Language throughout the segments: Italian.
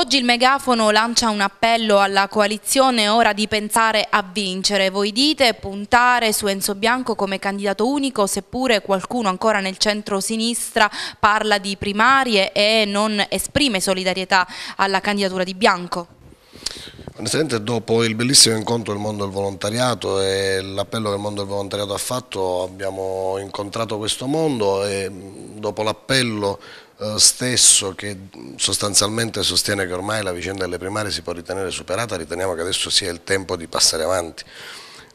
Oggi il megafono lancia un appello alla coalizione ora di pensare a vincere. Voi dite puntare su Enzo Bianco come candidato unico, seppure qualcuno ancora nel centro-sinistra parla di primarie e non esprime solidarietà alla candidatura di Bianco. Presidente, dopo il bellissimo incontro del mondo del volontariato e l'appello che il mondo del volontariato ha fatto abbiamo incontrato questo mondo e dopo l'appello eh, stesso che sostanzialmente sostiene che ormai la vicenda delle primarie si può ritenere superata, riteniamo che adesso sia il tempo di passare avanti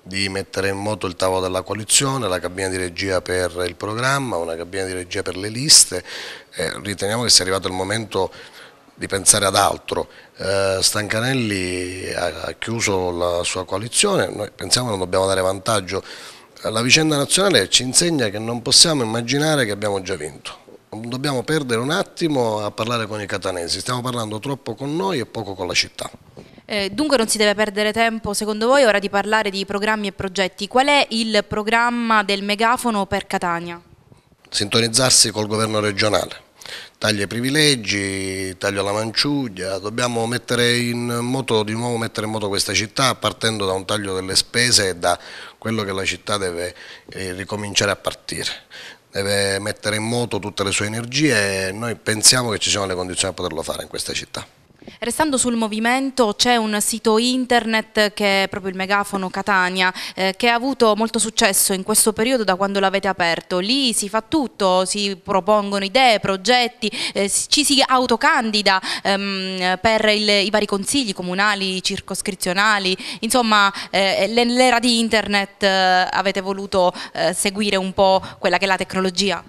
di mettere in moto il tavolo della coalizione, la cabina di regia per il programma, una cabina di regia per le liste, eh, riteniamo che sia arrivato il momento di pensare ad altro. Eh, Stancanelli ha, chiuso la sua coalizione, noi pensiamo che non dobbiamo dare vantaggio. La vicenda nazionale ci insegna che non possiamo immaginare che abbiamo già vinto. Non dobbiamo perdere un attimo a parlare con i catanesi, stiamo parlando troppo con noi e poco con la città. Eh, dunque non si deve perdere tempo, secondo voi, ora di parlare di programmi e progetti. Qual è il programma del megafono per Catania? Sintonizzarsi col governo regionale taglia i privilegi, taglio la manciuglia, dobbiamo mettere in moto, di nuovo mettere in moto questa città partendo da un taglio delle spese e da quello che la città deve eh, ricominciare a partire deve mettere in moto tutte le sue energie e noi pensiamo che ci siano le condizioni per poterlo fare in questa città. Restando sul movimento c'è un sito internet che è proprio il megafono Catania eh, che ha avuto molto successo in questo periodo da quando l'avete aperto, lì si fa tutto, si propongono idee, progetti, eh, ci si autocandida ehm, per il, i vari consigli comunali, circoscrizionali, insomma eh, nell'era di internet eh, avete voluto eh, seguire un po' quella che è la tecnologia.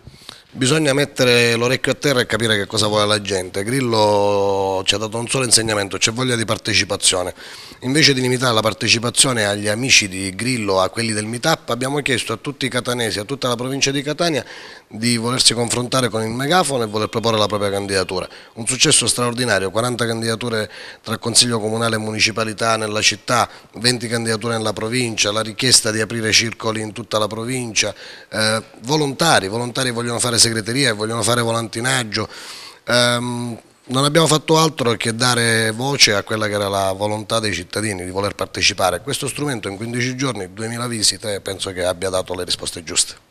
Bisogna mettere l'orecchio a terra e capire che cosa vuole la gente. Grillo ci ha dato un solo insegnamento, c'è voglia di partecipazione. Invece di limitare la partecipazione agli amici di Grillo, a quelli del Meetup, abbiamo chiesto a tutti i catanesi, a tutta la provincia di Catania, di volersi confrontare con il megafono e voler proporre la propria candidatura. Un successo straordinario, 40 candidature tra Consiglio Comunale e Municipalità nella città, 20 candidature nella provincia, la richiesta di aprire circoli in tutta la provincia, eh, volontari, volontari vogliono fare segreteria e vogliono fare volantinaggio. Um, non abbiamo fatto altro che dare voce a quella che era la volontà dei cittadini di voler partecipare. Questo strumento in 15 giorni, 2000 visite, penso che abbia dato le risposte giuste.